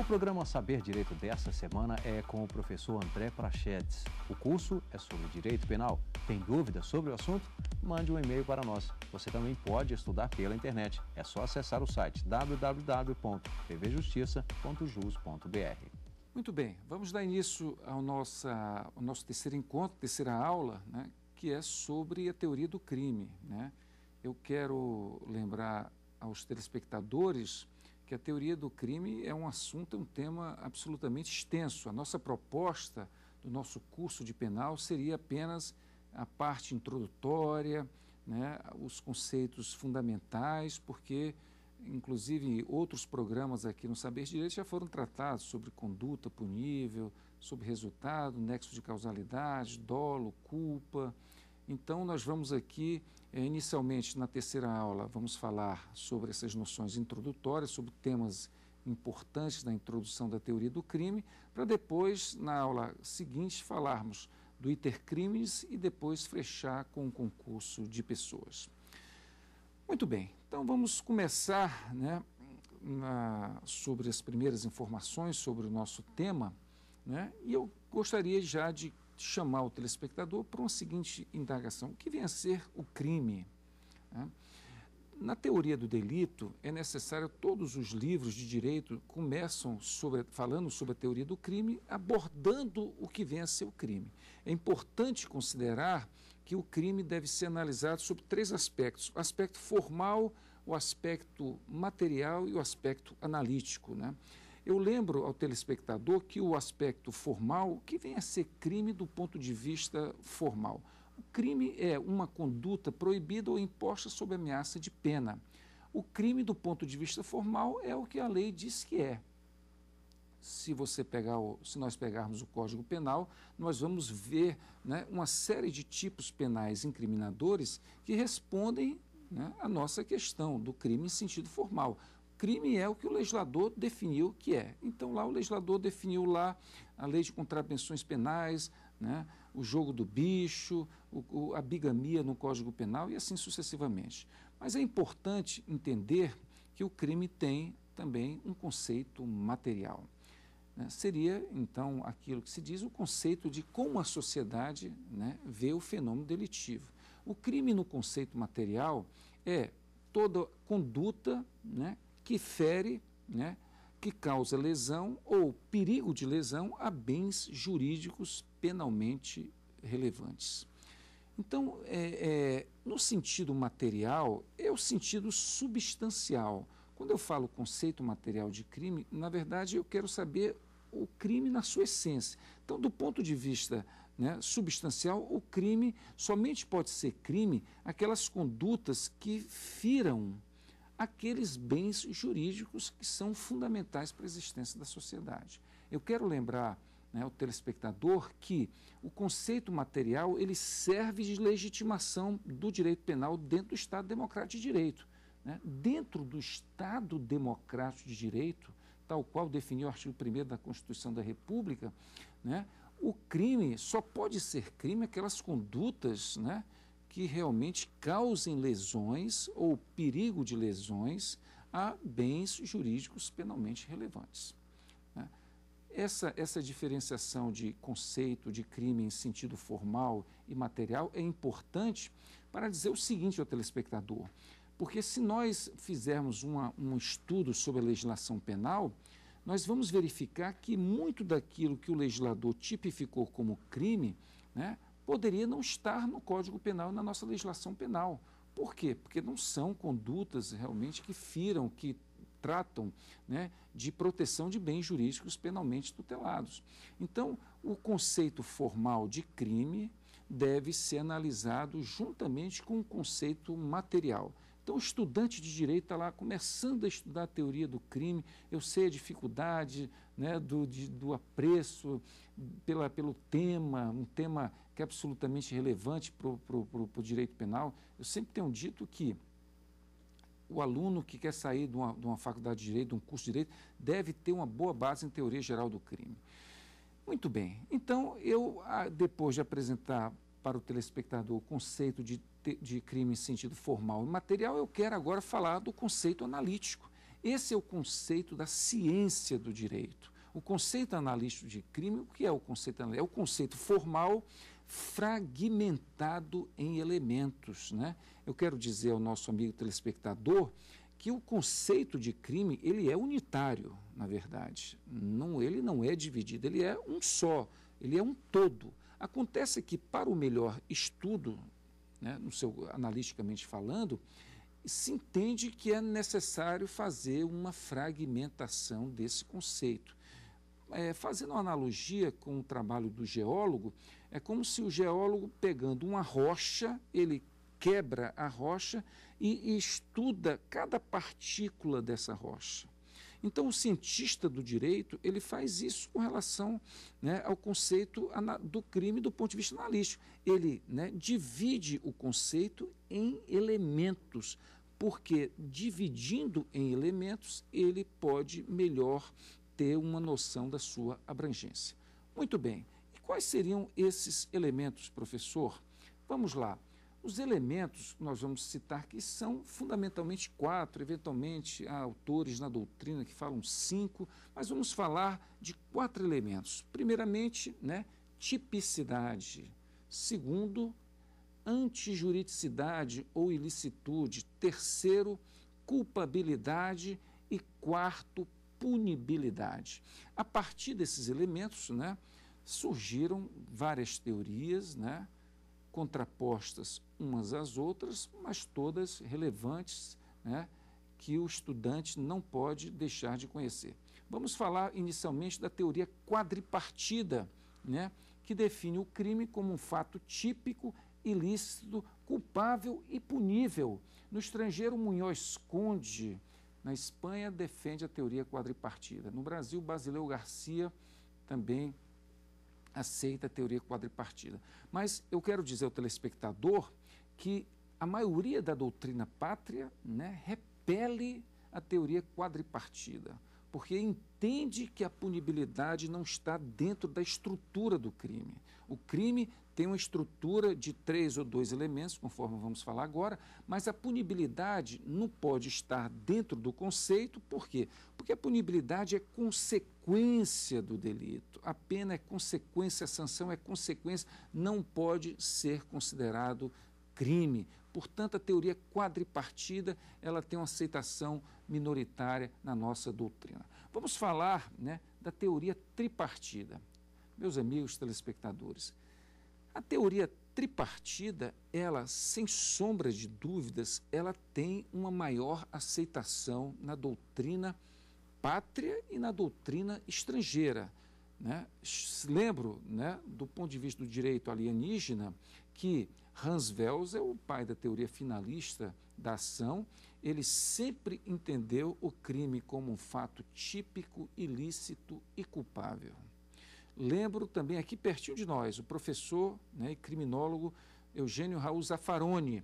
O programa Saber Direito dessa semana é com o professor André Prachedes. O curso é sobre direito penal. Tem dúvidas sobre o assunto? Mande um e-mail para nós. Você também pode estudar pela internet. É só acessar o site www.tvjustiça.jus.br. Muito bem, vamos dar início ao, ao nosso terceiro encontro, terceira aula, né, que é sobre a teoria do crime. Né? Eu quero lembrar aos telespectadores que a teoria do crime é um assunto, é um tema absolutamente extenso. A nossa proposta do nosso curso de penal seria apenas a parte introdutória, né, os conceitos fundamentais, porque, inclusive, outros programas aqui no Saber Direito já foram tratados sobre conduta punível, sobre resultado, nexo de causalidade, dolo, culpa. Então, nós vamos aqui, eh, inicialmente na terceira aula, vamos falar sobre essas noções introdutórias, sobre temas importantes da introdução da teoria do crime, para depois, na aula seguinte, falarmos do intercrimes e depois fechar com o um concurso de pessoas. Muito bem, então vamos começar né, na, sobre as primeiras informações sobre o nosso tema, né, e eu gostaria já de chamar o telespectador para uma seguinte indagação: o que vem a ser o crime? Né? Na teoria do delito, é necessário todos os livros de direito começam sobre, falando sobre a teoria do crime, abordando o que vem a ser o crime. É importante considerar que o crime deve ser analisado sob três aspectos: o aspecto formal, o aspecto material e o aspecto analítico. Né? Eu lembro ao telespectador que o aspecto formal, que vem a ser crime do ponto de vista formal. O crime é uma conduta proibida ou imposta sob ameaça de pena. O crime do ponto de vista formal é o que a lei diz que é. Se você pegar, o, se nós pegarmos o Código Penal, nós vamos ver né, uma série de tipos penais incriminadores que respondem né, à nossa questão do crime em sentido formal crime é o que o legislador definiu que é. Então, lá o legislador definiu lá a lei de contravenções penais, né, o jogo do bicho, o, o, a bigamia no Código Penal e assim sucessivamente. Mas é importante entender que o crime tem também um conceito material. Né? Seria, então, aquilo que se diz o conceito de como a sociedade né, vê o fenômeno delitivo. O crime no conceito material é toda conduta né, que fere, né, que causa lesão ou perigo de lesão a bens jurídicos penalmente relevantes. Então, é, é, no sentido material, é o sentido substancial. Quando eu falo conceito material de crime, na verdade eu quero saber o crime na sua essência. Então, do ponto de vista né, substancial, o crime somente pode ser crime aquelas condutas que firam aqueles bens jurídicos que são fundamentais para a existência da sociedade. Eu quero lembrar né, o telespectador que o conceito material ele serve de legitimação do direito penal dentro do Estado Democrático de Direito. Né? Dentro do Estado Democrático de Direito, tal qual definiu o artigo 1 da Constituição da República, né, o crime só pode ser crime aquelas condutas né, que realmente causem lesões ou perigo de lesões a bens jurídicos penalmente relevantes. Né? Essa, essa diferenciação de conceito de crime em sentido formal e material é importante para dizer o seguinte ao telespectador, porque se nós fizermos uma, um estudo sobre a legislação penal, nós vamos verificar que muito daquilo que o legislador tipificou como crime, né, poderia não estar no Código Penal, na nossa legislação penal. Por quê? Porque não são condutas realmente que firam, que tratam né, de proteção de bens jurídicos penalmente tutelados. Então, o conceito formal de crime deve ser analisado juntamente com o conceito material. Então, o estudante de direito está lá começando a estudar a teoria do crime. Eu sei a dificuldade né, do, de, do apreço pela, pelo tema, um tema que é absolutamente relevante para o direito penal. Eu sempre tenho dito que o aluno que quer sair de uma, de uma, faculdade de direito, de um curso de direito, deve ter uma boa base em teoria geral do crime. Muito bem, então eu, ah, depois de apresentar para o telespectador o conceito de de crime em sentido formal e material, eu quero agora falar do conceito analítico. Esse é o conceito da ciência do direito. O conceito analítico de crime, o que é o conceito analítico? É o conceito formal fragmentado em elementos. Né? Eu quero dizer ao nosso amigo telespectador que o conceito de crime ele é unitário, na verdade. Não, ele não é dividido, ele é um só, ele é um todo. Acontece que, para o melhor estudo né, no seu, analisticamente falando, se entende que é necessário fazer uma fragmentação desse conceito. É, fazendo uma analogia com o trabalho do geólogo, é como se o geólogo pegando uma rocha, ele quebra a rocha e, e estuda cada partícula dessa rocha. Então, o cientista do direito ele faz isso com relação né, ao conceito do crime do ponto de vista analítico. Ele né, divide o conceito em elementos, porque dividindo em elementos ele pode melhor ter uma noção da sua abrangência. Muito bem. E quais seriam esses elementos, professor? Vamos lá. Os elementos nós vamos citar que são fundamentalmente quatro, eventualmente há autores na doutrina que falam cinco, mas vamos falar de quatro elementos. Primeiramente, né, tipicidade. Segundo, antijuridicidade ou ilicitude. Terceiro, culpabilidade. E quarto, punibilidade. A partir desses elementos né, surgiram várias teorias, né? contrapostas umas às outras, mas todas relevantes, né, que o estudante não pode deixar de conhecer. Vamos falar inicialmente da teoria quadripartida, né, que define o crime como um fato típico, ilícito, culpável e punível. No estrangeiro, Munhoz Conde, na Espanha, defende a teoria quadripartida. No Brasil, Basileu Garcia também aceita a teoria quadripartida. Mas eu quero dizer ao telespectador que a maioria da doutrina pátria né, repele a teoria quadripartida porque entende que a punibilidade não está dentro da estrutura do crime. O crime tem uma estrutura de três ou dois elementos, conforme vamos falar agora, mas a punibilidade não pode estar dentro do conceito, por quê? Porque a punibilidade é consequência do delito, a pena é consequência, a sanção é consequência, não pode ser considerado crime. Portanto, a teoria quadripartida ela tem uma aceitação minoritária na nossa doutrina. Vamos falar né, da teoria tripartida. Meus amigos telespectadores, a teoria tripartida, ela, sem sombra de dúvidas, ela tem uma maior aceitação na doutrina pátria e na doutrina estrangeira. Né? Lembro, né, do ponto de vista do direito alienígena, que Hans Wels é o pai da teoria finalista da ação. Ele sempre entendeu o crime como um fato típico, ilícito e culpável. Lembro também aqui pertinho de nós o professor né, e criminólogo Eugênio Raul Zaffaroni.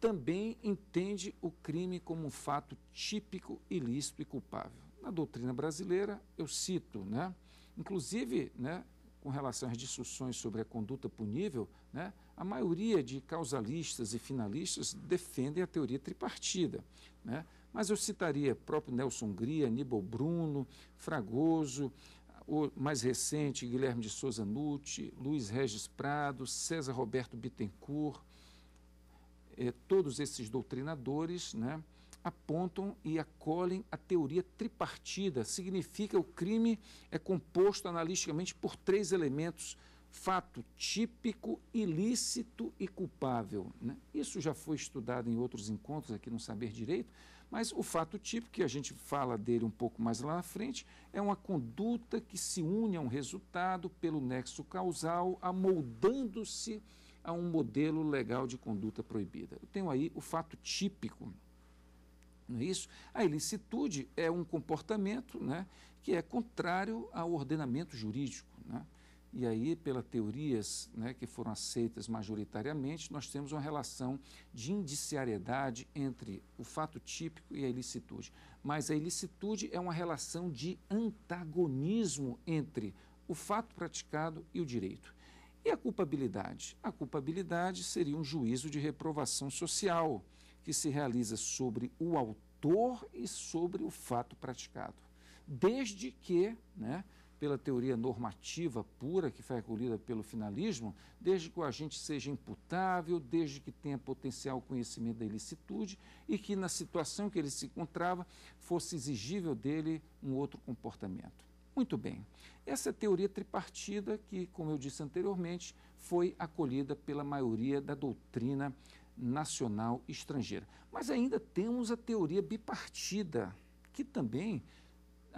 Também entende o crime como um fato típico, ilícito e culpável. Na doutrina brasileira, eu cito, né, inclusive né, com relação às discussões sobre a conduta punível, né, a maioria de causalistas e finalistas defendem a teoria tripartida, né? mas eu citaria próprio Nelson Gria, Nibel Bruno, Fragoso, o mais recente Guilherme de Souza Nucci, Luiz Regis Prado, César Roberto Bittencourt, é, todos esses doutrinadores né, apontam e acolhem a teoria tripartida, significa o crime é composto analisticamente por três elementos fato típico, ilícito e culpável. Né? Isso já foi estudado em outros encontros aqui no Saber Direito, mas o fato típico, que a gente fala dele um pouco mais lá na frente, é uma conduta que se une a um resultado pelo nexo causal, amoldando-se a um modelo legal de conduta proibida. Eu tenho aí o fato típico. Não é isso? A ilicitude é um comportamento né, que é contrário ao ordenamento jurídico. Né? E aí, pelas teorias né, que foram aceitas majoritariamente, nós temos uma relação de indiciariedade entre o fato típico e a ilicitude. Mas a ilicitude é uma relação de antagonismo entre o fato praticado e o direito. E a culpabilidade? A culpabilidade seria um juízo de reprovação social que se realiza sobre o autor e sobre o fato praticado, desde que né, pela teoria normativa pura, que foi recolhida pelo finalismo, desde que o agente seja imputável, desde que tenha potencial conhecimento da ilicitude e que, na situação que ele se encontrava, fosse exigível dele um outro comportamento. Muito bem, essa é teoria tripartida que, como eu disse anteriormente, foi acolhida pela maioria da doutrina nacional estrangeira. Mas ainda temos a teoria bipartida, que também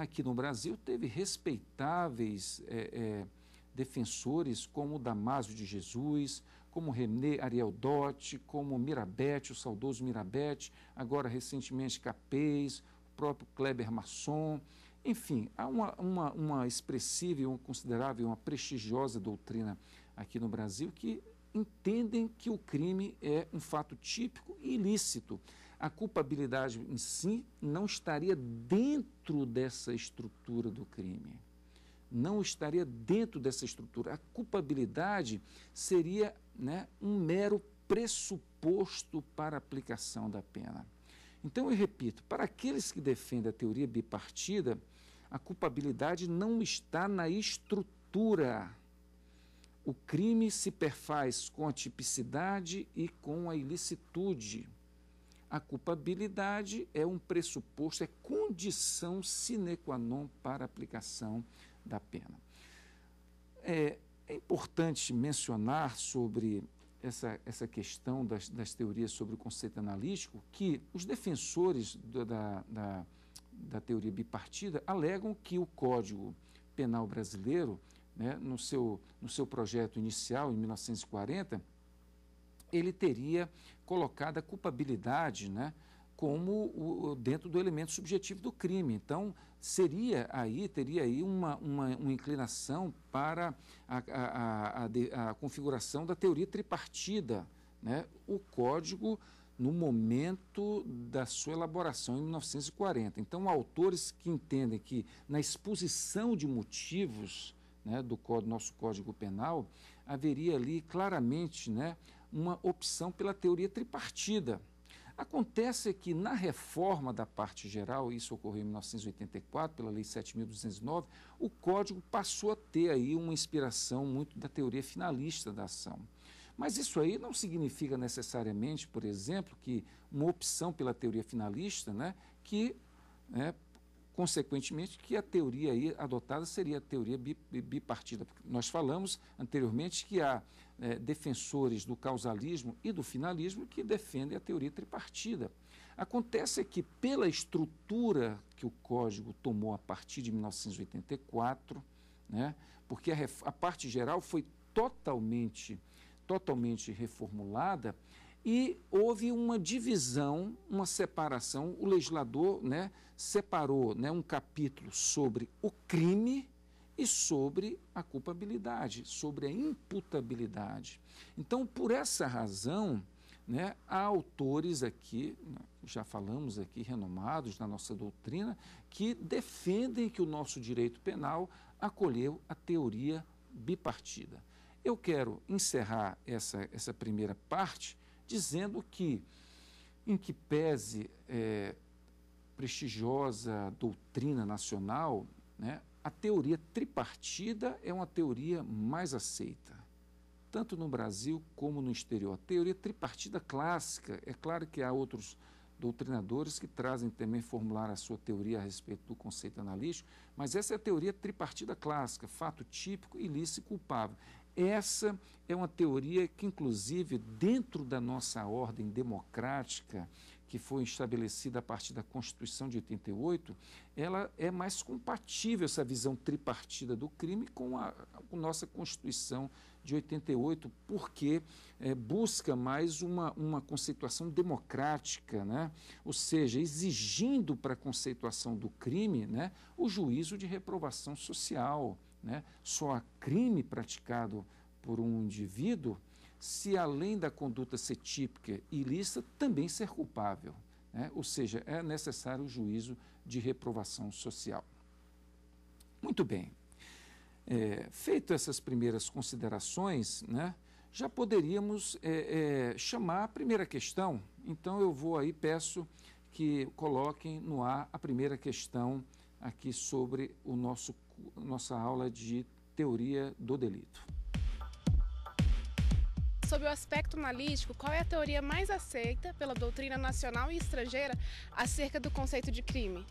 aqui no Brasil teve respeitáveis é, é, defensores como Damásio de Jesus, como René Ariel Dotti, como Mirabete, o saudoso Mirabete, agora recentemente Capês, o próprio Kleber Masson. Enfim, há uma, uma, uma expressiva e uma considerável, uma prestigiosa doutrina aqui no Brasil que entendem que o crime é um fato típico e ilícito a culpabilidade em si não estaria dentro dessa estrutura do crime. Não estaria dentro dessa estrutura. A culpabilidade seria né, um mero pressuposto para a aplicação da pena. Então, eu repito: para aqueles que defendem a teoria bipartida, a culpabilidade não está na estrutura. O crime se perfaz com a tipicidade e com a ilicitude a culpabilidade é um pressuposto, é condição sine qua non para aplicação da pena. É, é importante mencionar sobre essa, essa questão das, das teorias sobre o conceito analítico que os defensores do, da, da, da teoria bipartida alegam que o Código Penal Brasileiro, né, no, seu, no seu projeto inicial, em 1940, ele teria colocado a culpabilidade né, como o, dentro do elemento subjetivo do crime. Então, seria aí, teria aí uma, uma, uma inclinação para a, a, a, a, configuração da teoria tripartida. Né? O código no momento da sua elaboração, em 1940. Então, autores que entendem que na exposição de motivos né, do nosso Código Penal, haveria ali claramente né, uma opção pela teoria tripartida. Acontece que na reforma da parte geral, isso ocorreu em 1984 pela lei 7209, o código passou a ter aí uma inspiração muito da teoria finalista da ação. Mas isso aí não significa necessariamente, por exemplo, que uma opção pela teoria finalista, né, que né, consequentemente, que a teoria aí adotada seria a teoria bipartida. Nós falamos anteriormente que há é, defensores do causalismo e do finalismo que defendem a teoria tripartida. Acontece é que, pela estrutura que o Código tomou a partir de 1984, né, porque a, a parte geral foi totalmente, totalmente reformulada, e houve uma divisão, uma separação. O legislador né, separou né, um capítulo sobre o crime e sobre a culpabilidade, sobre a imputabilidade. Então, por essa razão, né, há autores aqui, né, já falamos aqui, renomados na nossa doutrina, que defendem que o nosso direito penal acolheu a teoria bipartida. Eu quero encerrar essa, essa primeira parte dizendo que, em que pese é, prestigiosa doutrina nacional, né, a teoria tripartida é uma teoria mais aceita, tanto no Brasil como no exterior. A teoria tripartida clássica, é claro que há outros doutrinadores que trazem também formular a sua teoria a respeito do conceito analítico, mas essa é a teoria tripartida clássica, fato típico, ilícito e culpável. Essa é uma teoria que, inclusive, dentro da nossa ordem democrática, que foi estabelecida a partir da Constituição de 88, ela é mais compatível, essa visão tripartida do crime, com a, com nossa Constituição de 88, porque é, busca mais uma, uma conceituação democrática, né? ou seja, exigindo para a conceituação do crime né, o juízo de reprovação social. Né? Só há crime praticado por um indivíduo se, além da conduta ser típica e ilícita, também ser culpável. Né? Ou seja, é necessário o juízo de reprovação social. Muito bem. É, feito essas primeiras considerações, né, já poderíamos é, é, chamar a primeira questão. Então eu vou aí, peço que coloquem no ar a primeira questão aqui sobre o nosso, nossa aula de teoria do delito. Sobre o aspecto analítico, qual é a teoria mais aceita pela doutrina nacional e estrangeira acerca do conceito de crime?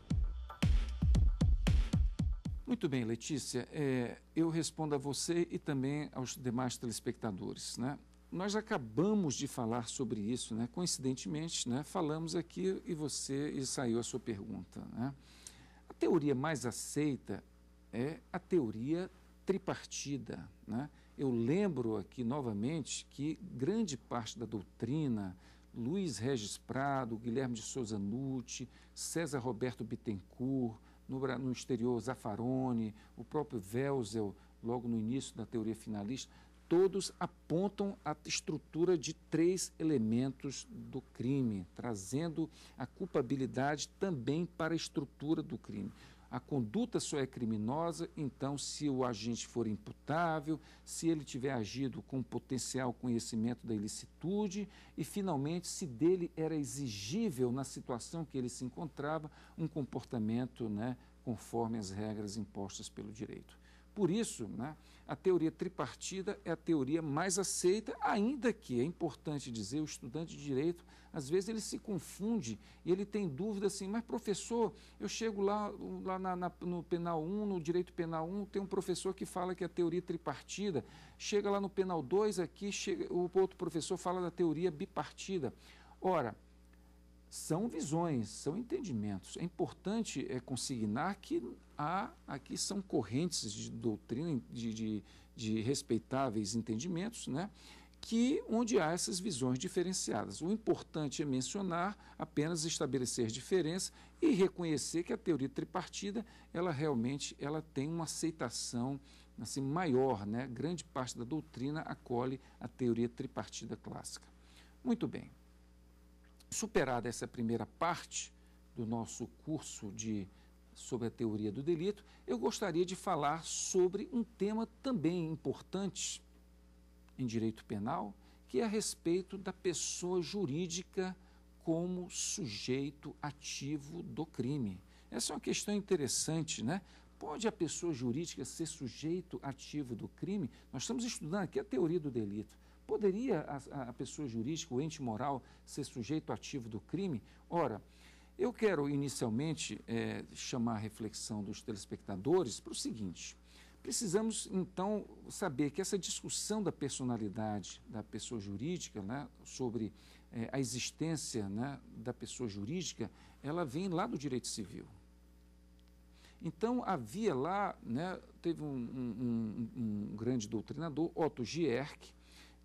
Muito bem, Letícia. É, eu respondo a você e também aos demais telespectadores. Né? Nós acabamos de falar sobre isso, né? coincidentemente, né? falamos aqui e você e saiu a sua pergunta. Né? teoria mais aceita é a teoria tripartida. Né? Eu lembro aqui novamente que grande parte da doutrina, Luiz Regis Prado, Guilherme de Souza Nucci, César Roberto Bittencourt, no, no exterior Zaffaroni, o próprio Véusel, logo no início da teoria finalista, todos apontam a estrutura de três elementos do crime, trazendo a culpabilidade também para a estrutura do crime. A conduta só é criminosa, então, se o agente for imputável, se ele tiver agido com potencial conhecimento da ilicitude e, finalmente, se dele era exigível, na situação que ele se encontrava, um comportamento né, conforme as regras impostas pelo direito. Por isso, né, a teoria tripartida é a teoria mais aceita, ainda que é importante dizer, o estudante de direito, às vezes ele se confunde e ele tem dúvida assim, mas professor, eu chego lá, lá na, na, no penal 1, no direito penal 1, tem um professor que fala que é a teoria tripartida, chega lá no penal 2 aqui, chega, o outro professor fala da teoria bipartida. Ora, são visões, são entendimentos. É importante é, consignar que há aqui são correntes de doutrina, de, de, de respeitáveis entendimentos, né? que onde há essas visões diferenciadas. O importante é mencionar, apenas estabelecer diferença e reconhecer que a teoria tripartida, ela realmente ela tem uma aceitação assim maior, né? Grande parte da doutrina acolhe a teoria tripartida clássica. Muito bem. Superada essa primeira parte do nosso curso de sobre a teoria do delito, eu gostaria de falar sobre um tema também importante em direito penal, que é a respeito da pessoa jurídica como sujeito ativo do crime. Essa é uma questão interessante, né? Pode a pessoa jurídica ser sujeito ativo do crime? Nós estamos estudando aqui a teoria do delito. Poderia a, a pessoa jurídica, o ente moral, ser sujeito ativo do crime? Ora, eu quero inicialmente é, chamar a reflexão dos telespectadores para o seguinte. Precisamos, então, saber que essa discussão da personalidade da pessoa jurídica, né, sobre é, a existência né, da pessoa jurídica, ela vem lá do direito civil. Então, havia lá, né, teve um, um, um, um grande doutrinador, Otto Gierke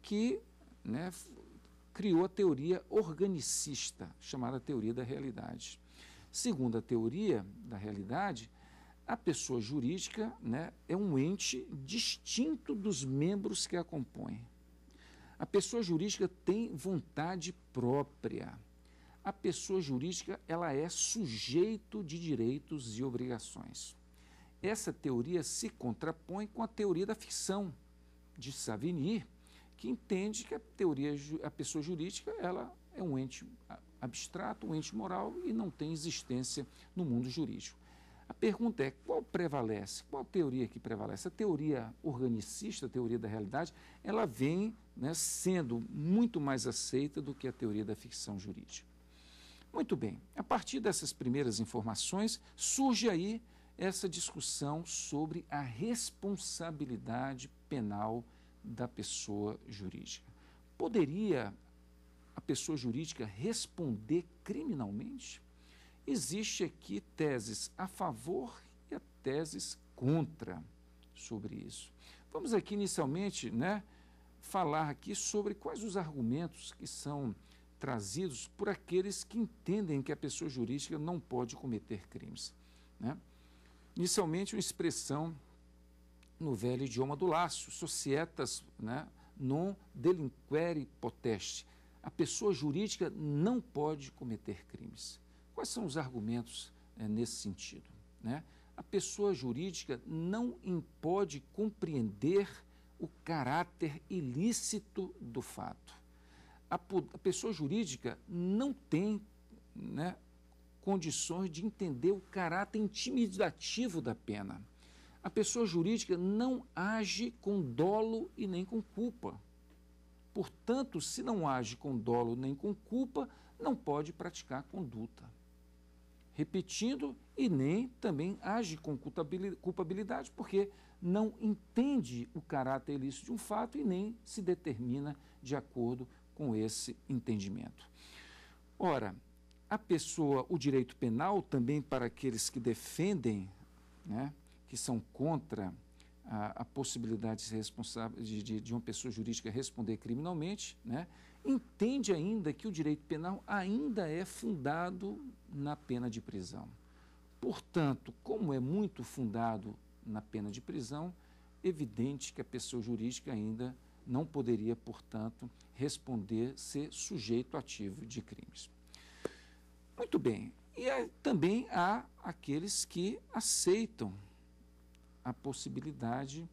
que né, criou a teoria organicista, chamada teoria da realidade. Segundo a teoria da realidade, a pessoa jurídica né, é um ente distinto dos membros que a compõem. A pessoa jurídica tem vontade própria. A pessoa jurídica ela é sujeito de direitos e obrigações. Essa teoria se contrapõe com a teoria da ficção de Savigny, que entende que a teoria, a pessoa jurídica, ela é um ente abstrato, um ente moral e não tem existência no mundo jurídico. A pergunta é qual prevalece, qual teoria que prevalece? A teoria organicista, a teoria da realidade, ela vem né, sendo muito mais aceita do que a teoria da ficção jurídica. Muito bem, a partir dessas primeiras informações surge aí essa discussão sobre a responsabilidade penal da pessoa jurídica. Poderia a pessoa jurídica responder criminalmente? Existe aqui teses a favor e a teses contra sobre isso. Vamos aqui inicialmente, né, falar aqui sobre quais os argumentos que são trazidos por aqueles que entendem que a pessoa jurídica não pode cometer crimes, né? Inicialmente, uma expressão no velho idioma do laço, societas né, non delinquere poteste. A pessoa jurídica não pode cometer crimes. Quais são os argumentos é, nesse sentido? Né? A pessoa jurídica não pode compreender o caráter ilícito do fato. A, a pessoa jurídica não tem né, condições de entender o caráter intimidativo da pena a pessoa jurídica não age com dolo e nem com culpa. Portanto, se não age com dolo nem com culpa, não pode praticar conduta. Repetindo, e nem também age com culpabilidade, porque não entende o caráter ilícito de um fato e nem se determina de acordo com esse entendimento. Ora, a pessoa, o direito penal, também para aqueles que defendem né, que são contra a, a possibilidade de, de, de, uma pessoa jurídica responder criminalmente, né, entende ainda que o direito penal ainda é fundado na pena de prisão. Portanto, como é muito fundado na pena de prisão, evidente que a pessoa jurídica ainda não poderia, portanto, responder ser sujeito ativo de crimes. Muito bem. E também há aqueles que aceitam a possibilidade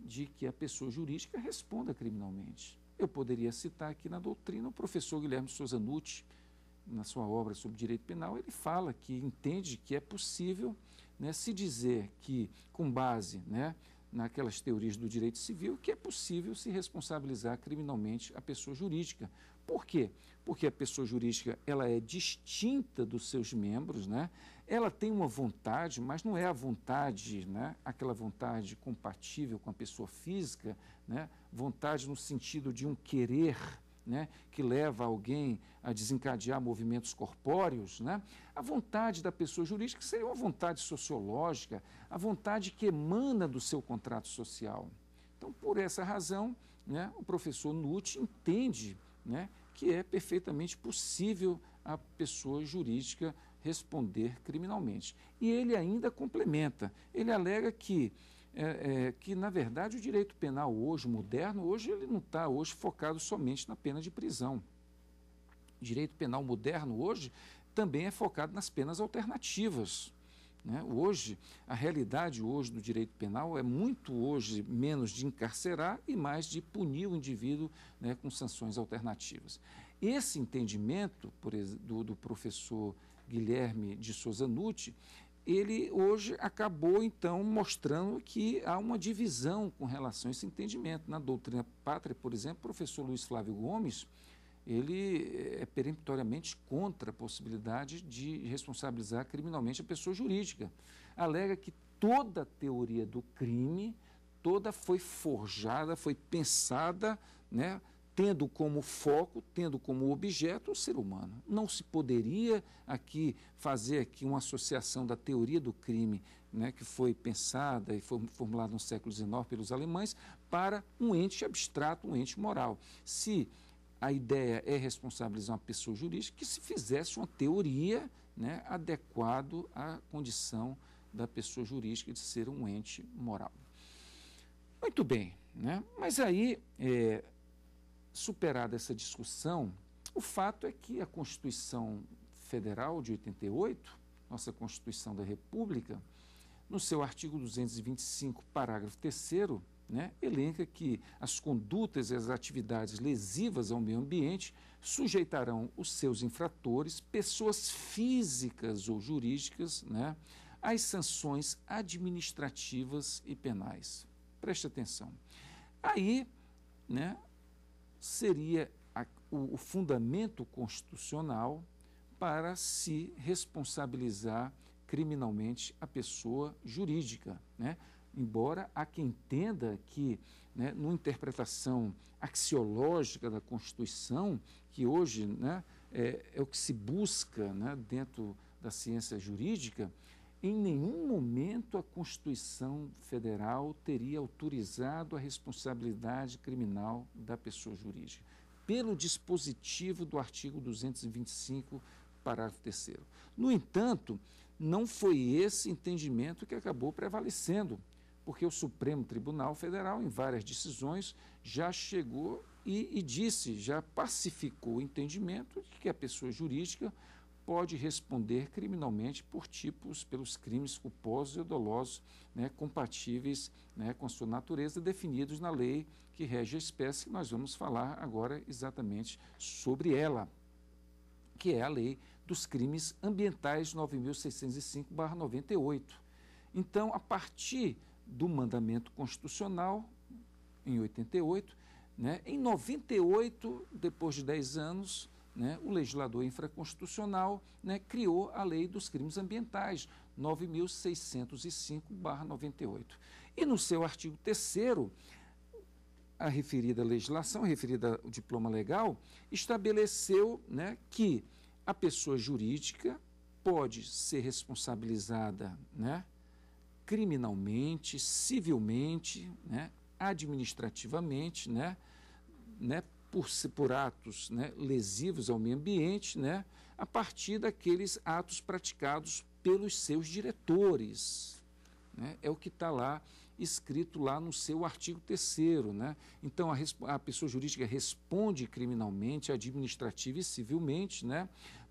de que a pessoa jurídica responda criminalmente. Eu poderia citar aqui na doutrina o professor Guilherme Souza Nucci, na sua obra sobre direito penal, ele fala que entende que é possível né, se dizer que, com base né, naquelas teorias do direito civil, que é possível se responsabilizar criminalmente a pessoa jurídica. Por quê? Porque a pessoa jurídica ela é distinta dos seus membros, né? ela tem uma vontade, mas não é a vontade, né, aquela vontade compatível com a pessoa física, né, vontade no sentido de um querer, né, que leva alguém a desencadear movimentos corpóreos, né? a vontade da pessoa jurídica seria uma vontade sociológica, a vontade que emana do seu contrato social. Então, por essa razão, né, o professor Nutt entende né, que é perfeitamente possível a pessoa jurídica responder criminalmente. E ele ainda complementa, ele alega que, é, é, que na verdade, o direito penal hoje, moderno, hoje ele não está hoje focado somente na pena de prisão. O direito penal moderno hoje também é focado nas penas alternativas. Né? Hoje, a realidade hoje do direito penal é muito hoje menos de encarcerar e mais de punir o indivíduo né, com sanções alternativas. Esse entendimento por, do, do professor Guilherme de Souza Nutti, ele hoje acabou então mostrando que há uma divisão com relação a esse entendimento. Na doutrina pátria, por exemplo, o professor Luiz Flávio Gomes, ele eh, é peremptoriamente contra a possibilidade de responsabilizar criminalmente a pessoa jurídica. Alega que toda a teoria do crime, toda foi forjada, foi pensada né, tendo como foco, tendo como objeto o ser humano. Não se poderia aqui fazer aqui uma associação da teoria do crime, né, que foi pensada e foi formulada no século XIX pelos alemães, para um ente abstrato, um ente moral. Se a ideia é responsabilizar uma pessoa jurídica, que se fizesse uma teoria né, adequada à condição da pessoa jurídica de ser um ente moral. Muito bem, né? mas aí... É, superada essa discussão, o fato é que a Constituição Federal de 88, nossa Constituição da República, no seu artigo 225, parágrafo 3 né, elenca que as condutas e as atividades lesivas ao meio ambiente sujeitarão os seus infratores, pessoas físicas ou jurídicas, né, às sanções administrativas e penais. Preste atenção. Aí, né, seria a, o, o fundamento constitucional para se responsabilizar criminalmente a pessoa jurídica, né? Embora há quem entenda que, né, numa interpretação axiológica da Constituição, que hoje né, é, é o que se busca né, dentro da ciência jurídica, em nenhum momento a Constituição Federal teria autorizado a responsabilidade criminal da pessoa jurídica, pelo dispositivo do artigo 225, parágrafo 3. No entanto, não foi esse entendimento que acabou prevalecendo, porque o Supremo Tribunal Federal, em várias decisões, já chegou e, e disse, já pacificou o entendimento de que a pessoa jurídica pode responder criminalmente por tipos, pelos crimes culposos e dolosos né, compatíveis né, com a sua natureza, definidos na lei que rege a espécie, que nós vamos falar agora exatamente sobre ela, que é a lei dos crimes ambientais 9.605-98. Então, a partir do mandamento constitucional, em 88, né, em 98, depois de 10 anos, né, o legislador infraconstitucional né, criou a lei dos crimes ambientais, 9.605-98. E no seu artigo 3 a referida legislação, a referida diploma legal, estabeleceu né, que a pessoa jurídica pode ser responsabilizada né, criminalmente, civilmente, né, administrativamente, né, né, por, por atos né, lesivos ao meio ambiente, né, a partir daqueles atos praticados pelos seus diretores. Né? É o que está lá escrito lá no seu artigo 3 né? Então, a, a, pessoa jurídica responde criminalmente, administrativa e civilmente, né?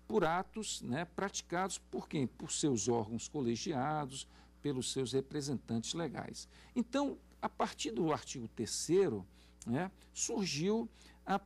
Por atos né, praticados por quem? Por seus órgãos colegiados, pelos seus representantes legais. Então, a partir do artigo 3 né, surgiu a,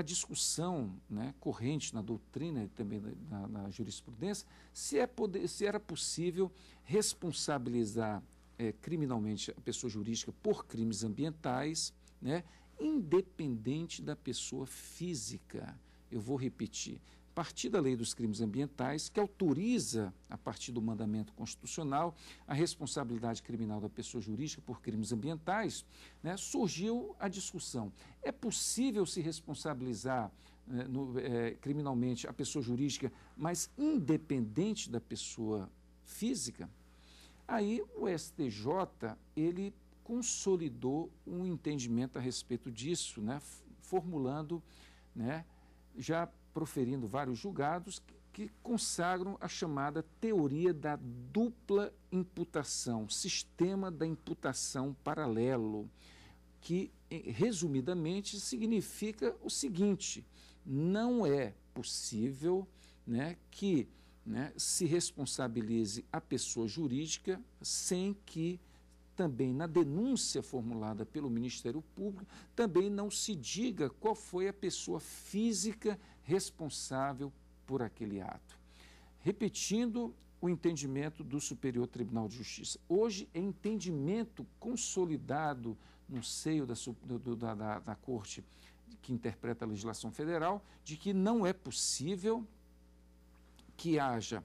a discussão né, corrente na doutrina e também na, na jurisprudência se, é poder... se era possível responsabilizar é, criminalmente a pessoa jurídica por crimes ambientais, né, independente da pessoa física. Eu vou repetir, partir da Lei dos Crimes Ambientais, que autoriza, a partir do mandamento constitucional, a responsabilidade criminal da pessoa jurídica por crimes ambientais, né, surgiu a discussão: é possível se responsabilizar né, no, é, criminalmente a pessoa jurídica, mas independente da pessoa física? Aí o STJ ele consolidou um entendimento a respeito disso, né, formulando, né, já proferindo vários julgados que consagram a chamada teoria da dupla imputação, sistema da imputação paralelo, que resumidamente significa o seguinte: não é possível né, que né, se responsabilize a pessoa jurídica sem que também na denúncia formulada pelo Ministério Público também não se diga qual foi a pessoa física responsável por aquele ato. Repetindo o entendimento do Superior Tribunal de Justiça. Hoje é entendimento consolidado no seio da, da, da, da Corte que interpreta a legislação federal de que não é possível que haja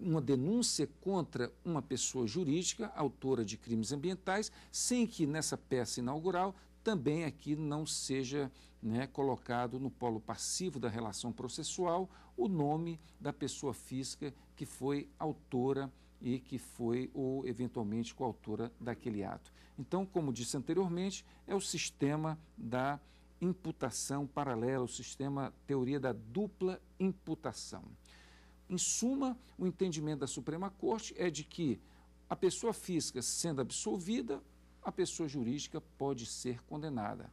uma denúncia contra uma pessoa jurídica autora de crimes ambientais, sem que nessa peça inaugural também aqui não seja né, colocado no polo passivo da relação processual o nome da pessoa física que foi autora e que foi ou eventualmente coautora daquele ato. Então, como disse anteriormente, é o sistema da imputação paralela, o sistema teoria da dupla imputação. Em suma, o entendimento da Suprema Corte é de que a pessoa física sendo absolvida, a pessoa jurídica pode ser condenada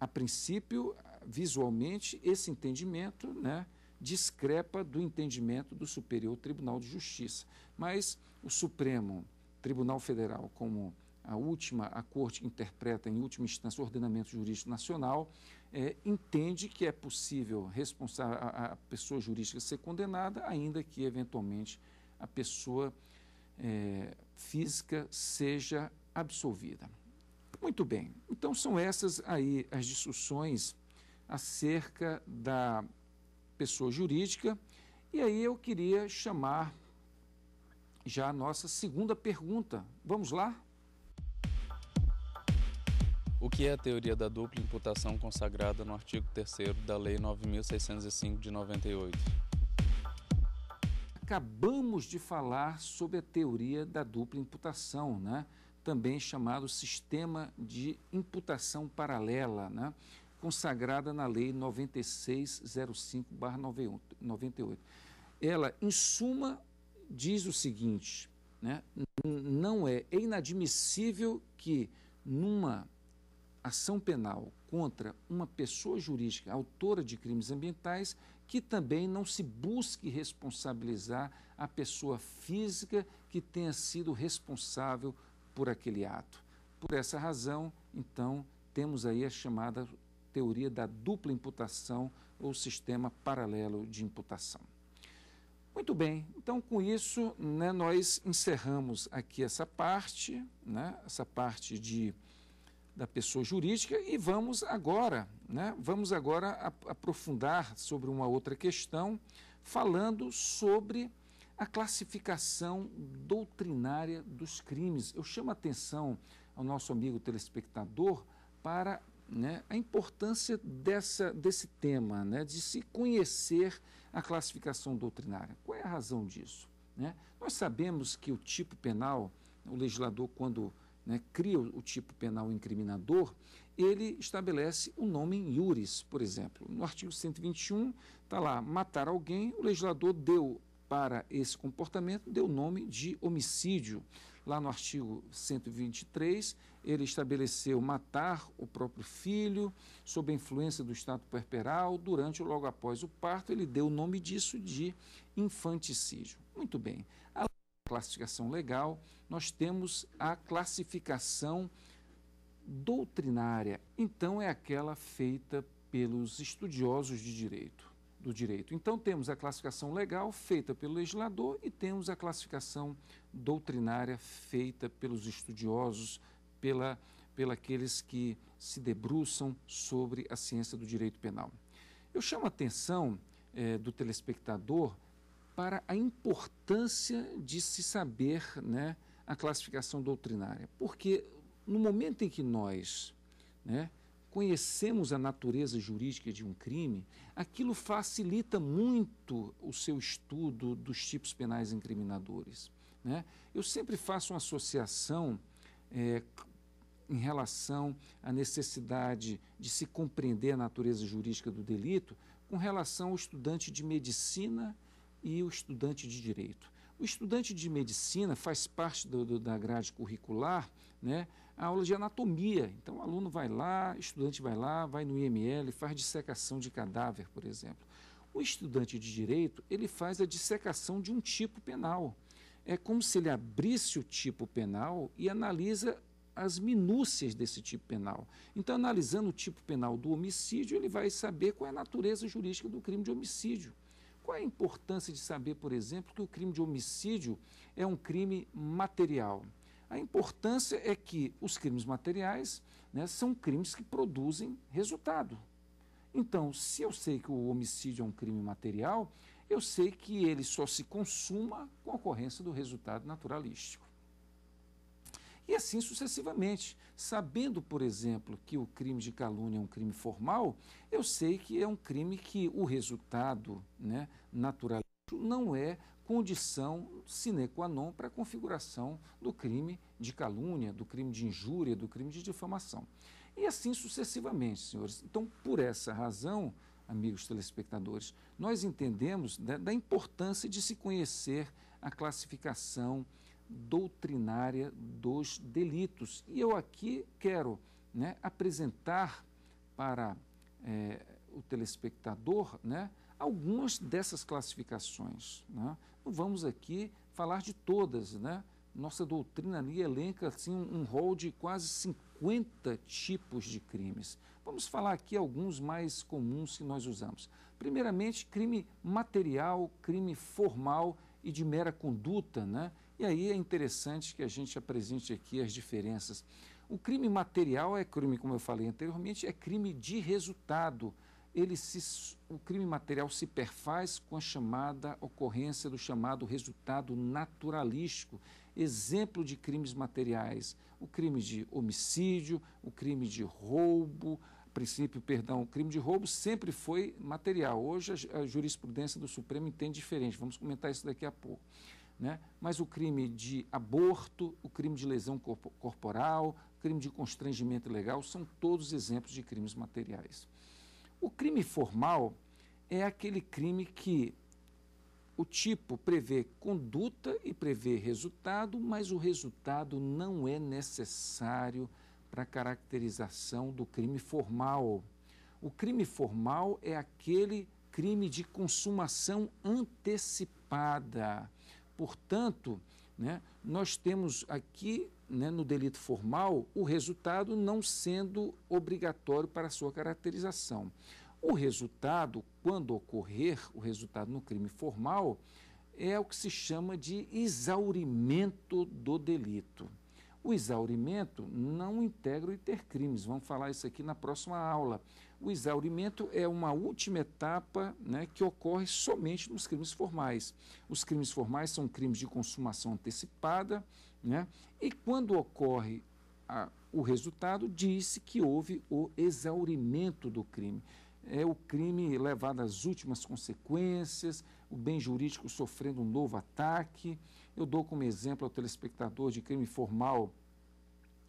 a princípio, visualmente, esse entendimento né, discrepa do entendimento do Superior Tribunal de Justiça. Mas o Supremo Tribunal Federal, como a última, a Corte que interpreta em última instância o ordenamento jurídico nacional, é, entende que é possível a, a, pessoa jurídica ser condenada, ainda que, eventualmente, a pessoa é, física seja absolvida. Muito bem, então são essas aí as discussões acerca da pessoa jurídica. E aí eu queria chamar já a nossa segunda pergunta. Vamos lá? O que é a teoria da dupla imputação consagrada no artigo 3 da Lei 9605 de 98? Acabamos de falar sobre a teoria da dupla imputação, né? também chamado sistema de imputação paralela, né? consagrada na Lei 9605-98. Ela, em suma, diz o seguinte: né? não é, inadmissível que numa ação penal contra uma pessoa jurídica autora de crimes ambientais que também não se busque responsabilizar a pessoa física que tenha sido responsável por aquele ato. Por essa razão, então, temos aí a chamada teoria da dupla imputação ou sistema paralelo de imputação. Muito bem, então com isso né, nós encerramos aqui essa parte, né, essa parte de, da pessoa jurídica e vamos agora, né, vamos agora aprofundar sobre uma outra questão, falando sobre a classificação doutrinária dos crimes. Eu chamo a atenção ao nosso amigo telespectador para né, a importância dessa, desse tema, né, de se conhecer a classificação doutrinária. Qual é a razão disso? Né? Nós sabemos que o tipo penal, o legislador, quando né, cria o, o tipo penal incriminador, ele estabelece o nome iuris, por exemplo. No artigo 121, está lá, matar alguém, o legislador deu para esse comportamento deu o nome de homicídio. Lá no artigo 123, ele estabeleceu matar o próprio filho sob a influência do estado puerperal durante ou logo após o parto, ele deu o nome disso de infanticídio. Muito bem. A classificação legal, nós temos a classificação doutrinária. Então é aquela feita pelos estudiosos de direito do direito. Então, temos a classificação legal feita pelo legislador e temos a classificação doutrinária feita pelos estudiosos, pela, pela aqueles que se debruçam sobre a ciência do direito penal. Eu chamo a atenção eh, do telespectador para a importância de se saber né, a classificação doutrinária, porque no momento em que nós né, conhecemos a natureza jurídica de um crime, aquilo facilita muito o seu estudo dos tipos penais incriminadores. Né? Eu sempre faço uma associação é, em relação à necessidade de se compreender a natureza jurídica do delito com relação ao estudante de medicina e o estudante de direito. O estudante de medicina faz parte do, do, da grade curricular, né? aula de anatomia. Então, o aluno vai lá, estudante vai lá, vai no IML, faz dissecação de cadáver, por exemplo. O estudante de direito, ele faz a dissecação de um tipo penal. É como se ele abrisse o tipo penal e analisa as minúcias desse tipo penal. Então, analisando o tipo penal do homicídio, ele vai saber qual é a natureza jurídica do crime de homicídio. Qual é a importância de saber, por exemplo, que o crime de homicídio é um crime material? A importância é que os crimes materiais né, são crimes que produzem resultado. Então, se eu sei que o homicídio é um crime material, eu sei que ele só se consuma com a ocorrência do resultado naturalístico. E assim sucessivamente. Sabendo, por exemplo, que o crime de calúnia é um crime formal, eu sei que é um crime que o resultado né, naturalístico não é condição sine qua non para a configuração do crime de calúnia, do crime de injúria, do crime de difamação. E assim sucessivamente, senhores. Então, por essa razão, amigos telespectadores, nós entendemos da, da importância de se conhecer a classificação doutrinária dos delitos. E eu aqui quero né, apresentar para é, o telespectador né, algumas dessas classificações. Né? Não vamos aqui falar de todas, né? Nossa doutrina ali elenca assim, um rol de quase 50 tipos de crimes. Vamos falar aqui alguns mais comuns que nós usamos. Primeiramente, crime material, crime formal e de mera conduta, né? E aí é interessante que a gente apresente aqui as diferenças. O crime material é crime, como eu falei anteriormente, é crime de resultado ele se, o crime material se perfaz com a chamada ocorrência do chamado resultado naturalístico, exemplo de crimes materiais, o crime de homicídio, o crime de roubo, princípio, perdão, o crime de roubo sempre foi material. Hoje a, a jurisprudência do Supremo entende diferente, vamos comentar isso daqui a pouco. Né? Mas o crime de aborto, o crime de lesão corporal, crime de constrangimento legal, são todos exemplos de crimes materiais. O crime formal é aquele crime que o tipo prevê conduta e prevê resultado, mas o resultado não é necessário para a caracterização do crime formal. O crime formal é aquele crime de consumação antecipada. Portanto, né, nós temos aqui né, no delito formal o resultado não sendo obrigatório para sua caracterização. O resultado, quando ocorrer o resultado no crime formal, é o que se chama de exaurimento do delito. O exaurimento não integra o intercrimes, vamos falar isso aqui na próxima aula. O exaurimento é uma última etapa né, que ocorre somente nos crimes formais. Os crimes formais são crimes de consumação antecipada, né? E quando ocorre a, o resultado, diz-se que houve o exaurimento do crime. É o crime levado às últimas consequências, o bem jurídico sofrendo um novo ataque. Eu dou como exemplo ao telespectador de crime formal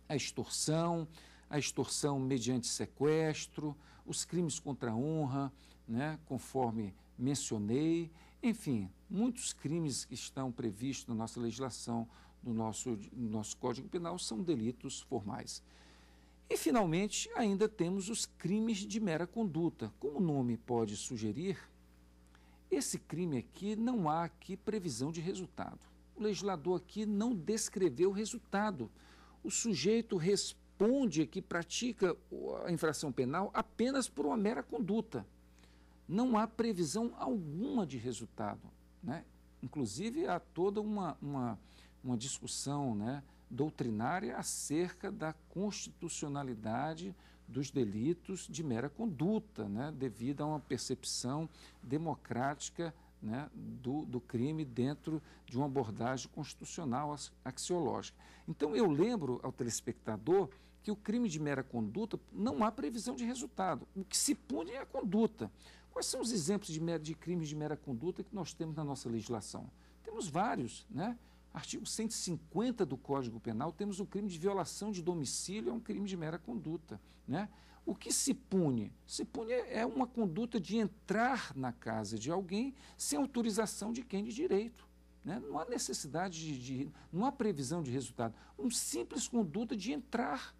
a extorsão, a extorsão mediante sequestro, os crimes contra a honra, né, conforme mencionei, enfim, muitos crimes que estão previstos na nossa legislação no nosso, nosso Código Penal são delitos formais. E, finalmente, ainda temos os crimes de mera conduta. Como o nome pode sugerir, esse crime aqui não há aqui previsão de resultado. O legislador aqui não descreveu o resultado. O sujeito responde que pratica a infração penal apenas por uma mera conduta. Não há previsão alguma de resultado. Né? Inclusive, há toda uma, uma uma discussão né, doutrinária acerca da constitucionalidade dos delitos de mera conduta, né, devido a uma percepção democrática né, do, do, crime dentro de uma abordagem constitucional axiológica. Então, eu lembro ao telespectador que o crime de mera conduta não há previsão de resultado. O que se pune é a conduta. Quais são os exemplos de, mera, de crimes de mera conduta que nós temos na nossa legislação? Temos vários, né? Artigo 150 do Código Penal, temos o crime de violação de domicílio, é um crime de mera conduta. Né? O que se pune? Se pune é uma conduta de entrar na casa de alguém sem autorização de quem de direito. Né? Não há necessidade de, de, não há previsão de resultado. Um simples conduta de entrar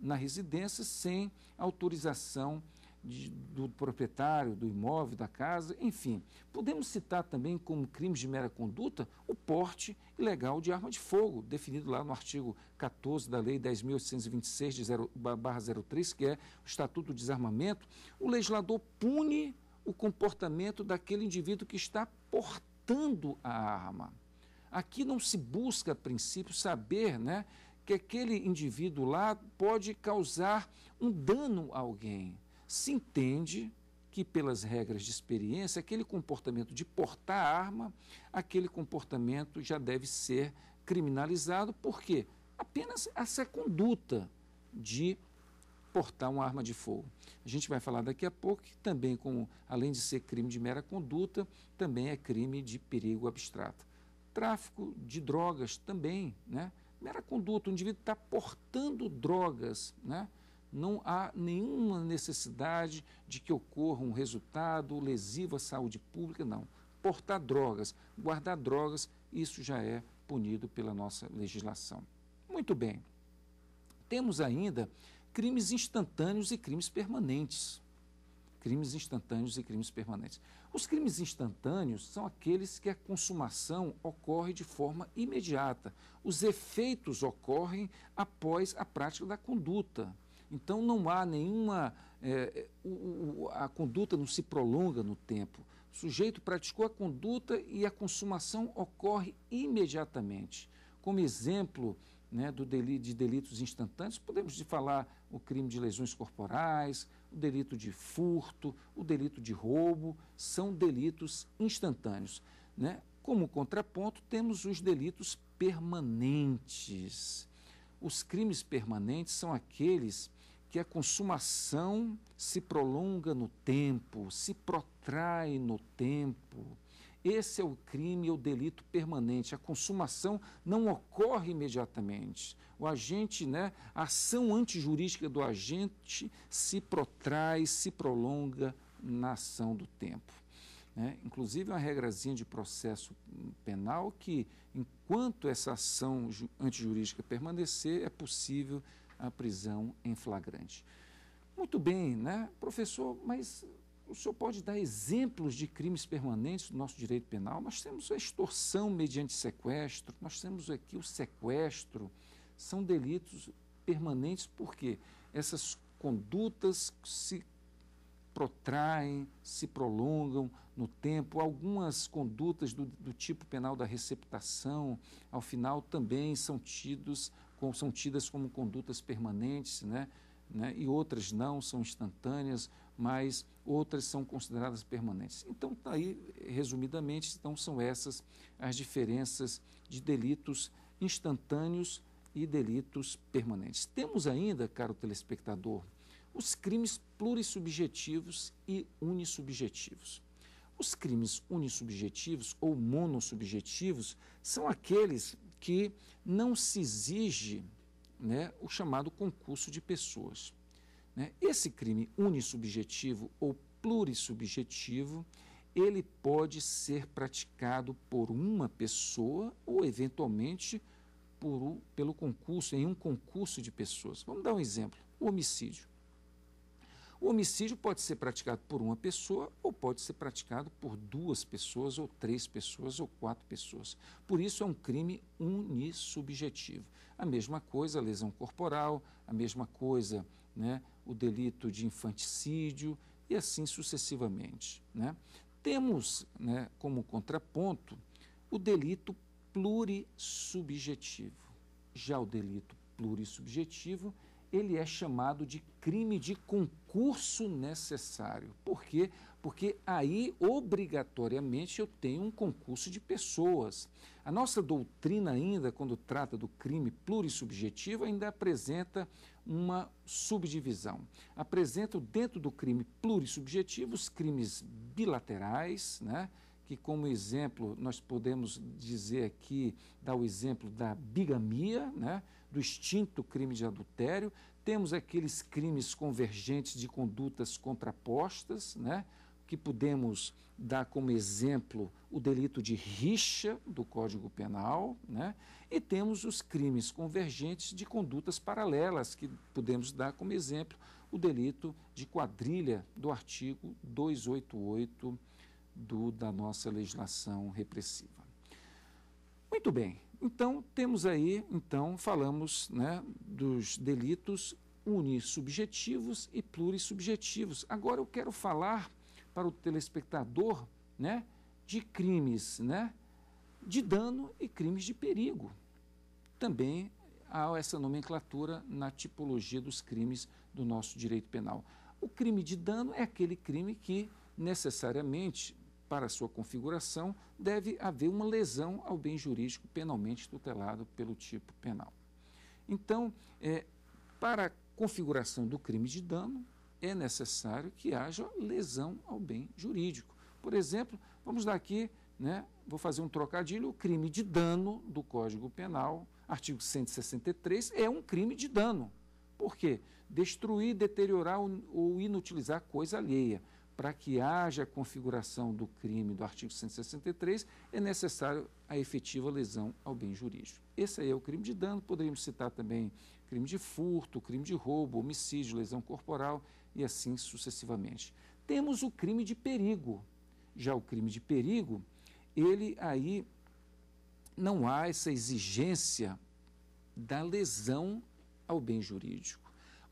na residência sem autorização de, do proprietário do imóvel, da casa, enfim. Podemos citar também como crimes de mera conduta o porte ilegal de arma de fogo, definido lá no artigo 14 da Lei 10.826-03, que é o Estatuto do Desarmamento. O legislador pune o comportamento daquele indivíduo que está portando a arma. Aqui não se busca, a princípio, saber né, que aquele indivíduo lá pode causar um dano a alguém se entende que, pelas regras de experiência, aquele comportamento de portar arma, aquele comportamento já deve ser criminalizado, porque apenas essa conduta de portar uma arma de fogo. A gente vai falar daqui a pouco que também, com, além de ser crime de mera conduta, também é crime de perigo abstrato. Tráfico de drogas também, né? Mera conduta, o indivíduo está portando drogas, né? não há nenhuma necessidade de que ocorra um resultado lesivo à saúde pública, não. Portar drogas, guardar drogas, isso já é punido pela nossa legislação. Muito bem. Temos ainda crimes instantâneos e crimes permanentes. Crimes instantâneos e crimes permanentes. Os crimes instantâneos são aqueles que a consumação ocorre de forma imediata. Os efeitos ocorrem após a prática da conduta então não há nenhuma. É, é o, o, a conduta não se prolonga no tempo. O sujeito praticou a conduta e a consumação ocorre imediatamente. Como exemplo né, do delito, de delitos instantâneos, podemos falar o crime de lesões corporais, o delito de furto, o delito de roubo, são delitos instantâneos. Né? Como contraponto, temos os delitos permanentes. Os crimes permanentes são aqueles que a consumação se prolonga no tempo, se protrai no tempo. Esse é o crime ou delito permanente. A consumação não ocorre imediatamente. O agente, né, a ação antijurídica do agente se protrai, se prolonga na ação do tempo. Né? Inclusive, uma regrazinha de processo penal que, enquanto essa ação antijurídica permanecer, é possível a prisão em flagrante. Muito bem, né, professor, mas o senhor pode dar exemplos de crimes permanentes do nosso direito penal? Nós temos a extorsão mediante sequestro, nós temos aqui o sequestro, são delitos permanentes porque essas condutas se protraem, se prolongam no tempo. Algumas condutas do, do tipo penal da receptação, ao final, também são tidos são tidas como condutas permanentes, né? Né? e outras não, são instantâneas, mas outras são consideradas permanentes. Então, tá aí, resumidamente, então, são essas as diferenças de delitos instantâneos e delitos permanentes. Temos ainda, caro telespectador, os crimes plurissubjetivos e unissubjetivos. Os crimes unissubjetivos ou monossubjetivos são aqueles que não se exige né, o chamado concurso de pessoas. Né? Esse crime unissubjetivo ou plurissubjetivo, ele pode ser praticado por uma pessoa ou, eventualmente, por, pelo concurso, em um concurso de pessoas. Vamos dar um exemplo: o homicídio. O homicídio pode ser praticado por uma pessoa ou pode ser praticado por duas pessoas, ou três pessoas, ou quatro pessoas. Por isso é um crime unissubjetivo. A mesma coisa a lesão corporal, a mesma coisa né, o delito de infanticídio e assim sucessivamente. Né? Temos né, como contraponto o delito plurisubjetivo. Já o delito plurisubjetivo ele é chamado de crime de contato recurso necessário. Por quê? Porque aí, obrigatoriamente, eu tenho um concurso de pessoas. A nossa doutrina, ainda, quando trata do crime plurissubjetivo, ainda apresenta uma subdivisão. Apresenta dentro do crime plurissubjetivo os crimes bilaterais, né? que, como exemplo, nós podemos dizer aqui, dar o exemplo da bigamia, né, do extinto crime de adultério, temos aqueles crimes convergentes de condutas contrapostas, né? que podemos dar como exemplo o delito de rixa do Código Penal, né? e temos os crimes convergentes de condutas paralelas, que podemos dar como exemplo o delito de quadrilha do artigo 288 do, da nossa legislação repressiva. Muito bem, então, temos aí, então, falamos né, dos delitos unissubjetivos e plurissubjetivos. Agora eu quero falar para o telespectador né, de crimes né, de dano e crimes de perigo. Também há essa nomenclatura na tipologia dos crimes do nosso direito penal. O crime de dano é aquele crime que necessariamente para sua configuração, deve haver uma lesão ao bem jurídico penalmente tutelado pelo tipo penal. Então, é, para a configuração do crime de dano, é necessário que haja lesão ao bem jurídico. Por exemplo, vamos dar aqui, né, vou fazer um trocadilho, o crime de dano do Código Penal, artigo 163, é um crime de dano. Por quê? Destruir, deteriorar ou inutilizar coisa alheia para que haja a configuração do crime do artigo 163, é necessário a efetiva lesão ao bem jurídico. Esse aí é o crime de dano, poderíamos citar também crime de furto, crime de roubo, homicídio, lesão corporal e assim sucessivamente. Temos o crime de perigo. Já o crime de perigo, ele aí não há essa exigência da lesão ao bem jurídico.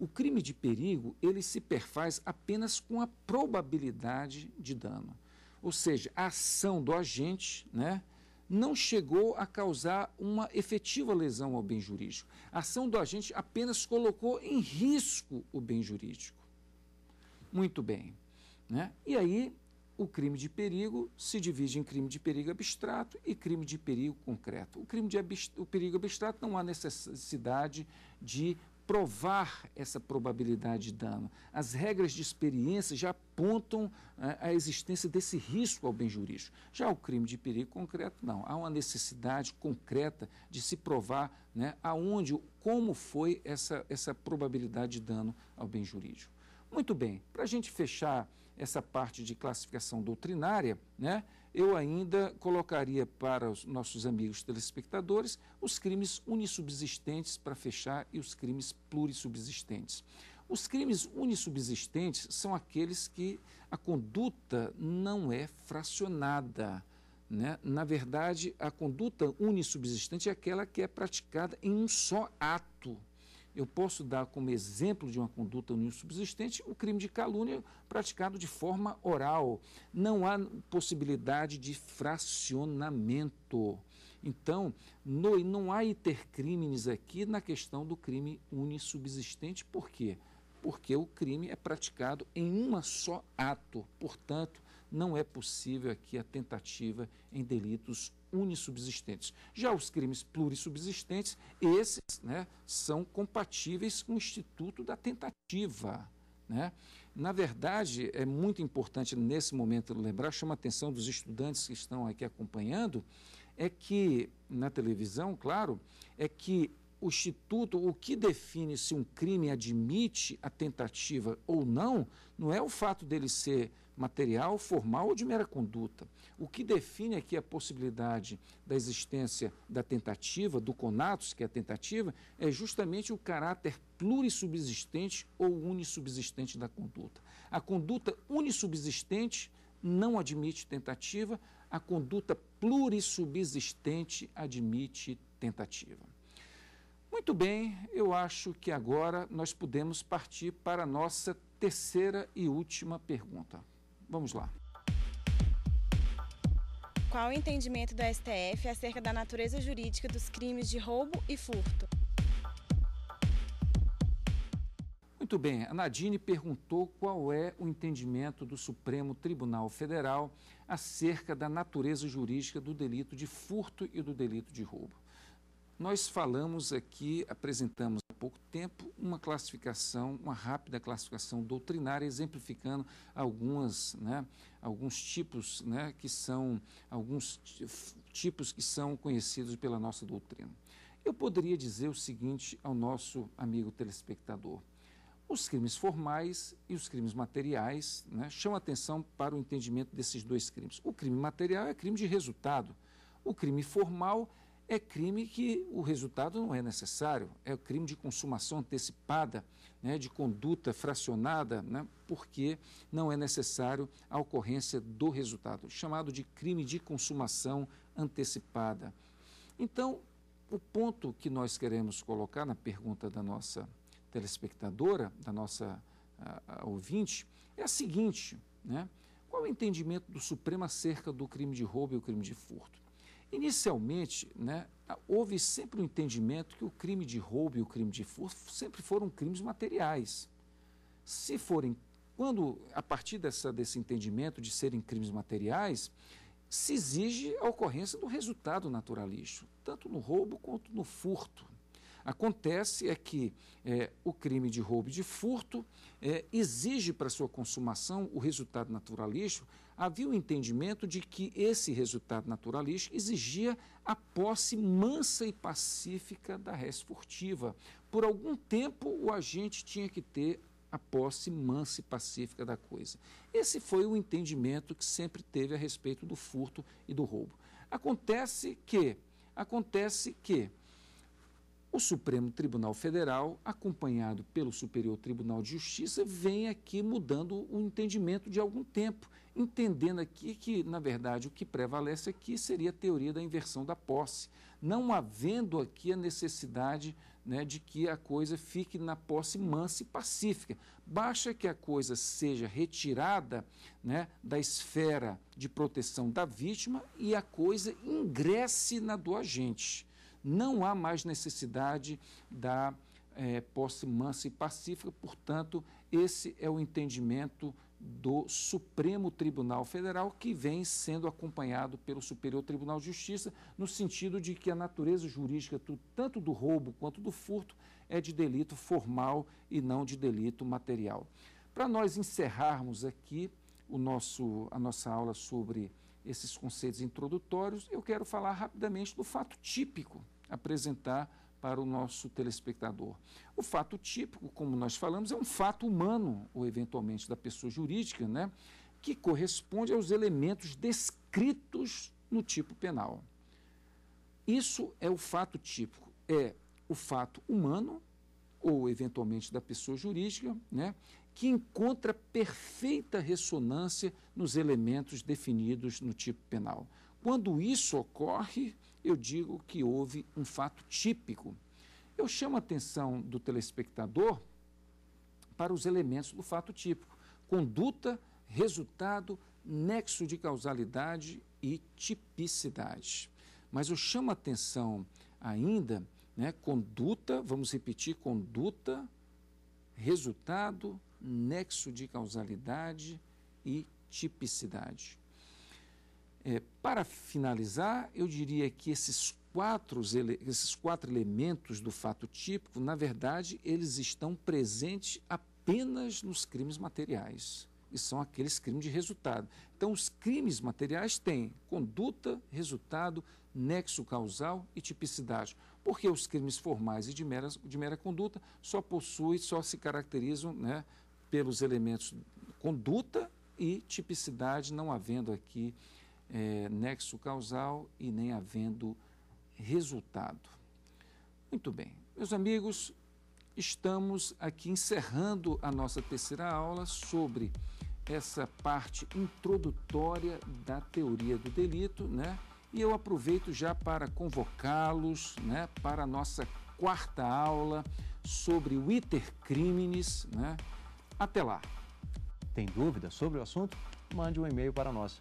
O crime de perigo, ele se perfaz apenas com a probabilidade de dano. Ou seja, a ação do agente, né, não chegou a causar uma efetiva lesão ao bem jurídico. A ação do agente apenas colocou em risco o bem jurídico. Muito bem. Né? E aí, o crime de perigo se divide em crime de perigo abstrato e crime de perigo concreto. O crime de abstrato, o perigo abstrato não há necessidade de provar essa probabilidade de dano. As regras de experiência já apontam é, a existência desse risco ao bem jurídico. Já o crime de perigo concreto, não. Há uma necessidade concreta de se provar né, aonde, como foi essa, essa probabilidade de dano ao bem jurídico. Muito bem, para a gente fechar essa parte de classificação doutrinária, né, eu ainda colocaria para os nossos amigos telespectadores os crimes unissubsistentes para fechar e os crimes plurissubsistentes. Os crimes unissubsistentes são aqueles que a conduta não é fracionada. Né? Na verdade, a conduta unissubsistente é aquela que é praticada em um só ato eu posso dar como exemplo de uma conduta não subsistente o crime de calúnia praticado de forma oral. Não há possibilidade de fracionamento. Então, no, não há intercrimes aqui na questão do crime unissubsistente. Por quê? Porque o crime é praticado em uma só ato. Portanto, não é possível aqui a tentativa em delitos unissubsistentes. Já os crimes plurissubsistentes, esses né, são compatíveis com o instituto da tentativa. Né? Na verdade, é muito importante nesse momento lembrar, chama a atenção dos estudantes que estão aqui acompanhando, é que, na televisão, claro, é que o Instituto, o que define se um crime admite a tentativa ou não, não é o fato dele ser material, formal ou de mera conduta. O que define aqui a possibilidade da existência da tentativa, do conatus, que é a tentativa, é justamente o caráter plurissubsistente ou unissubsistente da conduta. A conduta unissubsistente não admite tentativa, a conduta plurissubsistente admite tentativa. Muito bem, eu acho que agora nós podemos partir para a nossa terceira e última pergunta. Vamos lá. Qual o entendimento do STF acerca da natureza jurídica dos crimes de roubo e furto? Muito bem, a Nadine perguntou qual é o entendimento do Supremo Tribunal Federal acerca da natureza jurídica do delito de furto e do delito de roubo. Nós falamos aqui, apresentamos há pouco tempo, uma classificação, uma rápida classificação doutrinária, exemplificando algumas, né, alguns tipos né, que são alguns tipos que são conhecidos pela nossa doutrina. Eu poderia dizer o seguinte ao nosso amigo telespectador. Os crimes formais e os crimes materiais né, chamam atenção para o entendimento desses dois crimes. O crime material é crime de resultado. O crime formal é é crime que o resultado não é necessário, é crime de consumação antecipada, né, de conduta fracionada, né, porque não é necessário a ocorrência do resultado, chamado de crime de consumação antecipada. Então, o ponto que nós queremos colocar na pergunta da nossa telespectadora, da nossa a, a ouvinte, é a seguinte, né? Qual é o entendimento do Supremo acerca do crime de roubo e o crime de furto? Inicialmente, né, houve sempre o um entendimento que o crime de roubo e o crime de furto sempre foram crimes materiais. Se forem, quando a partir dessa, desse entendimento de serem crimes materiais, se exige a ocorrência do resultado naturalístico, tanto no roubo quanto no furto. Acontece é que é, o crime de roubo e de furto é, exige para sua consumação o resultado naturalístico havia o entendimento de que esse resultado naturalista exigia a posse mansa e pacífica da res furtiva. Por algum tempo, o agente tinha que ter a posse mansa e pacífica da coisa. Esse foi o entendimento que sempre teve a respeito do furto e do roubo. Acontece que, acontece que o Supremo Tribunal Federal, acompanhado pelo Superior Tribunal de Justiça, vem aqui mudando o entendimento de algum tempo entendendo aqui que, na verdade, o que prevalece aqui seria a teoria da inversão da posse, não havendo aqui a necessidade né, de que a coisa fique na posse mansa e pacífica. Basta que a coisa seja retirada né, da esfera de proteção da vítima e a coisa ingresse na do agente. Não há mais necessidade da é, posse mansa e pacífica, portanto, esse é o entendimento do Supremo Tribunal Federal, que vem sendo acompanhado pelo Superior Tribunal de Justiça, no sentido de que a natureza jurídica, tanto do roubo quanto do furto, é de delito formal e não de delito material. Para nós encerrarmos aqui o nosso, a nossa aula sobre esses conceitos introdutórios, eu quero falar rapidamente do fato típico, apresentar para o nosso telespectador. O fato típico, como nós falamos, é um fato humano, ou eventualmente da pessoa jurídica, né, que corresponde aos elementos descritos no tipo penal. Isso é o fato típico, é o fato humano, ou eventualmente da pessoa jurídica, né, que encontra perfeita ressonância nos elementos definidos no tipo penal. Quando isso ocorre, eu digo que houve um fato típico. Eu chamo a atenção do telespectador para os elementos do fato típico: conduta, resultado, nexo de causalidade e tipicidade. Mas eu chamo a atenção ainda, né, conduta, vamos repetir, conduta, resultado, nexo de causalidade e tipicidade. É, para finalizar, eu diria que esses quatro, esses quatro elementos do fato típico, na verdade, eles estão presentes apenas nos crimes materiais. E são aqueles crimes de resultado. Então, os crimes materiais têm conduta, resultado, nexo causal e tipicidade. Porque os crimes formais e de mera, de mera conduta só possuem, só se caracterizam né, pelos elementos conduta e tipicidade, não havendo aqui é, nexo causal e nem havendo resultado. Muito bem, meus amigos, estamos aqui encerrando a nossa terceira aula sobre essa parte introdutória da teoria do delito, né? E eu aproveito já para convocá-los, né, para a nossa quarta aula sobre o ITER Crimes, né? Até lá. Tem dúvida sobre o assunto? Mande um e-mail para nós